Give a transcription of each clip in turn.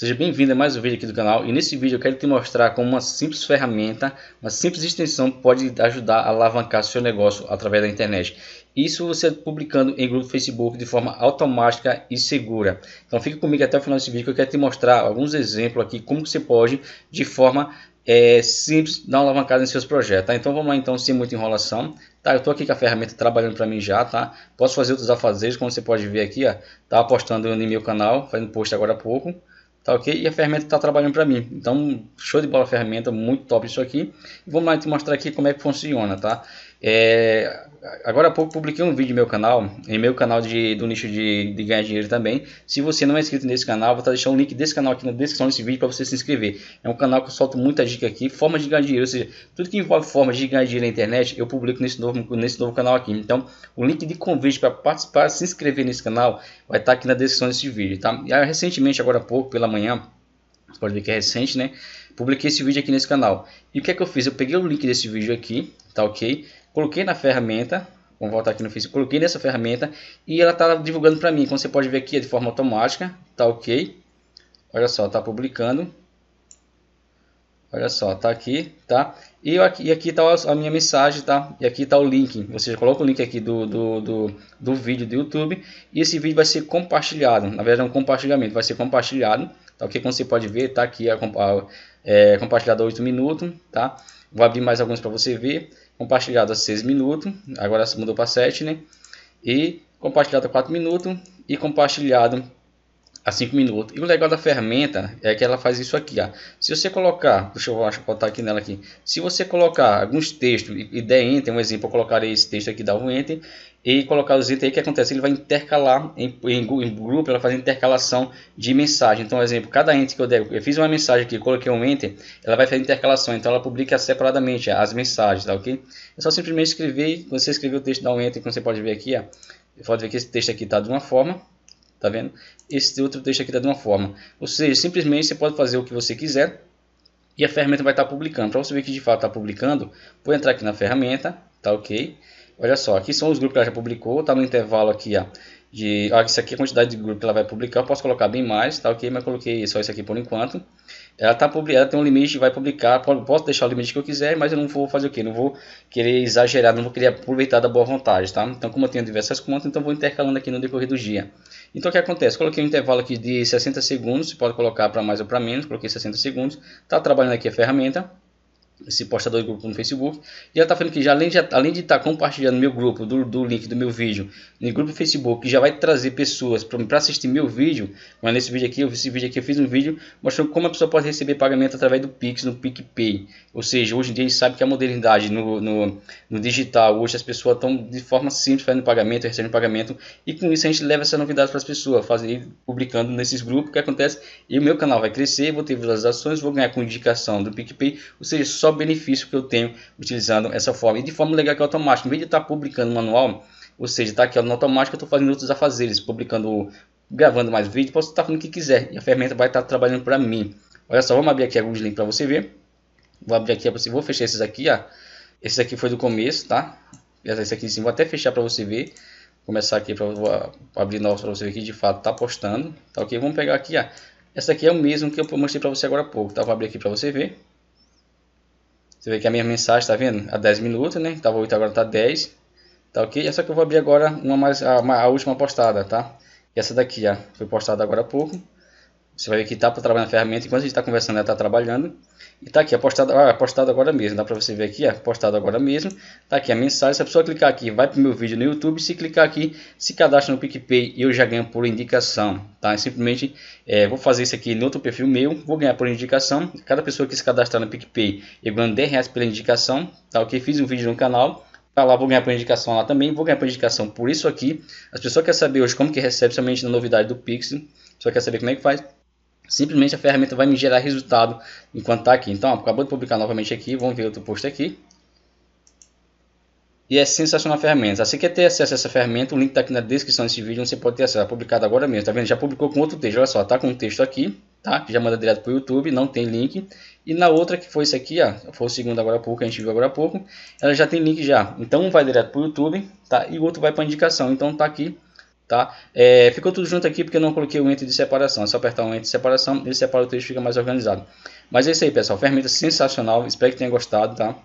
Seja bem-vindo a mais um vídeo aqui do canal e nesse vídeo eu quero te mostrar como uma simples ferramenta, uma simples extensão pode ajudar a alavancar seu negócio através da internet. Isso você publicando em grupo Facebook de forma automática e segura. Então fique comigo até o final desse vídeo que eu quero te mostrar alguns exemplos aqui como você pode de forma é, simples dar uma alavancada em seus projetos. Tá? Então vamos lá então sem muita enrolação. Tá, eu estou aqui com a ferramenta trabalhando para mim já, tá? Posso fazer outros afazeres, como você pode ver aqui, ó. Tá apostando no meu canal, fazendo post agora há pouco. Tá ok? E a ferramenta está trabalhando para mim. Então, show de bola ferramenta, muito top isso aqui. Vamos lá te mostrar aqui como é que funciona, tá? É, agora há pouco publiquei um vídeo no meu canal, em meu canal de, do nicho de, de ganhar dinheiro também. Se você não é inscrito nesse canal, vou estar deixando o link desse canal aqui na descrição desse vídeo para você se inscrever. É um canal que eu solto muita dica aqui, formas de ganhar dinheiro, ou seja, tudo que envolve formas de ganhar dinheiro na internet, eu publico nesse novo, nesse novo canal aqui. Então, o link de convite para participar, se inscrever nesse canal, vai estar tá aqui na descrição desse vídeo, tá? E, recentemente, agora há pouco, pela manhã, você pode ver que é recente, né? Publiquei esse vídeo aqui nesse canal. E o que é que eu fiz? Eu peguei o link desse vídeo aqui, tá ok? Coloquei na ferramenta, vamos voltar aqui no Facebook, coloquei nessa ferramenta e ela está divulgando para mim. Como então, você pode ver aqui, é de forma automática, tá ok. Olha só, está publicando. Olha só, tá aqui, tá? E aqui, e aqui tá a minha mensagem, tá? E aqui tá o link. Ou seja, coloca o link aqui do, do, do, do vídeo do YouTube. E esse vídeo vai ser compartilhado. Na verdade, é um compartilhamento. Vai ser compartilhado, tá? Como você pode ver, tá aqui a, a, é, compartilhado a 8 minutos, tá? Vou abrir mais alguns para você ver compartilhado a 6 minutos, agora mudou para 7, né? E compartilhado a 4 minutos e compartilhado a 5 minutos. E o legal da fermenta é que ela faz isso aqui, ó. Se você colocar, deixa eu botar aqui nela aqui. Se você colocar alguns textos e, e der enter, um exemplo, eu colocarei esse texto aqui, dá um enter e colocar os enter, o que acontece? Ele vai intercalar em, em, em, grupo, ela faz intercalação de mensagem. Então, exemplo, cada enter que eu der, eu fiz uma mensagem aqui, coloquei um enter, ela vai fazer intercalação, então ela publica separadamente as mensagens, tá ok? É só simplesmente escrever, quando você escrever o texto, dá um enter, como você pode ver aqui, ó. pode ver que esse texto aqui está de uma forma, Tá vendo? Esse outro texto aqui está de uma forma. Ou seja, simplesmente você pode fazer o que você quiser e a ferramenta vai estar tá publicando. Para você ver que de fato está publicando, vou entrar aqui na ferramenta, tá ok? Olha só, aqui são os grupos que ela já publicou, está no intervalo aqui, ó, de, ó, isso aqui é a quantidade de grupo que ela vai publicar, eu posso colocar bem mais, tá ok, mas coloquei só isso aqui por enquanto. Ela, tá, ela tem um limite, vai publicar, posso deixar o limite que eu quiser, mas eu não vou fazer o que? Não vou querer exagerar, não vou querer aproveitar da boa vontade, tá? Então, como eu tenho diversas contas, então vou intercalando aqui no decorrer do dia. Então, o que acontece? Coloquei um intervalo aqui de 60 segundos, você pode colocar para mais ou para menos, coloquei 60 segundos, tá trabalhando aqui a ferramenta, esse postador de grupo no Facebook. E ela está falando que já, além, de, além estar tá compartilhando meu grupo, do, do link do meu vídeo, no grupo do Facebook, que já vai trazer pessoas para assistir meu vídeo. Mas nesse vídeo aqui, esse vídeo aqui, eu fiz um vídeo mostrando como a pessoa pode receber pagamento através do Pix, no PicPay. Ou seja, hoje em dia a gente sabe que a modernidade no, no, no digital, hoje as pessoas estão de forma simples fazendo pagamento, recebendo pagamento. E com isso a gente leva essa novidade para as pessoas, fazendo, publicando nesses grupos. O que acontece? E o meu canal vai crescer, vou ter visualizações, vou ganhar com indicação do PicPay. Ou seja, só o benefício que eu tenho utilizando essa forma. E de forma legal que é automática. Em vez de estar tá publicando manual, ou seja, está aqui ó, no automático, eu estou fazendo outros afazeres, publicando, gravando mais vídeo, posso estar tá fazendo o que quiser. E a ferramenta vai estar tá trabalhando para mim. Olha só, vamos abrir aqui alguns links para você ver. Vou abrir aqui, vou fechar esses aqui, ó. Esse aqui foi do começo, tá? Esse aqui sim, vou até fechar para você ver. Vou começar aqui para abrir novos para você ver que de fato está postando. Tá ok? Vamos pegar aqui, ó. Essa aqui é o mesmo que eu mostrei para você agora há pouco, tá? Vou abrir aqui para você ver. Você vê que a minha mensagem, está vendo? A 10 minutos, né? estava tá, 8, agora está 10. Tá ok? É só que eu vou abrir agora uma mais, a, a última postada, tá? E essa daqui, ó. Foi postada agora há pouco. Você vai ver que está para trabalhar na ferramenta. Enquanto a gente está conversando, ela está trabalhando. E está aqui, apostado, ah, apostado agora mesmo. Dá para você ver aqui, apostado agora mesmo. Está aqui a mensagem. Se a pessoa clicar aqui, vai para o meu vídeo no YouTube. Se clicar aqui, se cadastra no PicPay, eu já ganho por indicação. Tá? É simplesmente é, vou fazer isso aqui no outro perfil meu. Vou ganhar por indicação. Cada pessoa que se cadastrar no PicPay, eu ganho 10 reais pela indicação. Tá? Ok? Fiz um vídeo no canal para tá lá, vou ganhar por indicação lá também, vou ganhar por indicação por isso aqui. As pessoas querem saber hoje como que recebe somente na novidade do Pix, só quer saber como é que faz. Simplesmente a ferramenta vai me gerar resultado enquanto está aqui. Então, acabou de publicar novamente aqui, vamos ver outro post aqui. E é sensacional a ferramenta. Se assim você quer ter acesso a essa ferramenta, o link está aqui na descrição desse vídeo, onde você pode ter acesso. É publicado agora mesmo, tá vendo? Já publicou com outro texto, olha só, está com um texto aqui, tá? Que já manda direto para o YouTube, não tem link. E na outra, que foi isso aqui, ó, foi o segundo agora há pouco, a gente viu agora há pouco, ela já tem link já. Então, um vai direto para o YouTube, tá? E o outro vai para a indicação. Então, está aqui Tá? É, ficou tudo junto aqui porque eu não coloquei o enter de separação. É só apertar o enter de separação, ele separa o texto e fica mais organizado. Mas é isso aí, pessoal. Ferramenta sensacional. Espero que tenha gostado, tá?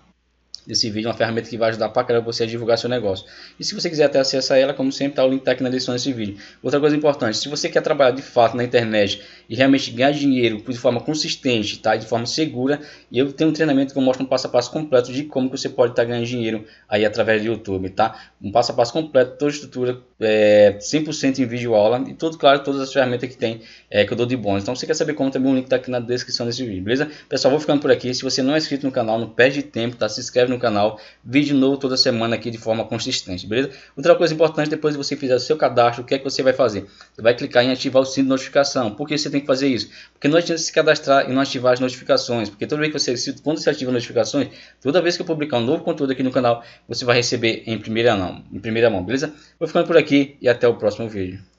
desse vídeo, é uma ferramenta que vai ajudar pra caramba você a divulgar seu negócio. E se você quiser até acessar ela, como sempre, tá o link tá aqui na descrição desse vídeo. Outra coisa importante, se você quer trabalhar de fato na internet e realmente ganhar dinheiro de forma consistente, tá? E de forma segura, eu tenho um treinamento que eu mostro um passo a passo completo de como que você pode estar tá ganhando dinheiro aí através do YouTube, tá? Um passo a passo completo, toda estrutura, é, eh, 100% em vídeo aula e todo claro, todas as ferramentas que tem é, que eu dou de bônus. Então, se você quer saber como, também o link tá aqui na descrição desse vídeo, beleza? Pessoal, vou ficando por aqui. Se você não é inscrito no canal, não perde tempo, tá? Se inscreve no no canal, vídeo novo toda semana aqui de forma consistente, beleza? Outra coisa importante, depois que você fizer o seu cadastro, o que é que você vai fazer? Você vai clicar em ativar o sino de notificação. Por que você tem que fazer isso? Porque não adianta se cadastrar e não ativar as notificações, porque toda vez que você, quando você ativa as notificações, toda vez que eu publicar um novo conteúdo aqui no canal, você vai receber em primeira mão, em primeira mão, beleza? Vou ficando por aqui e até o próximo vídeo.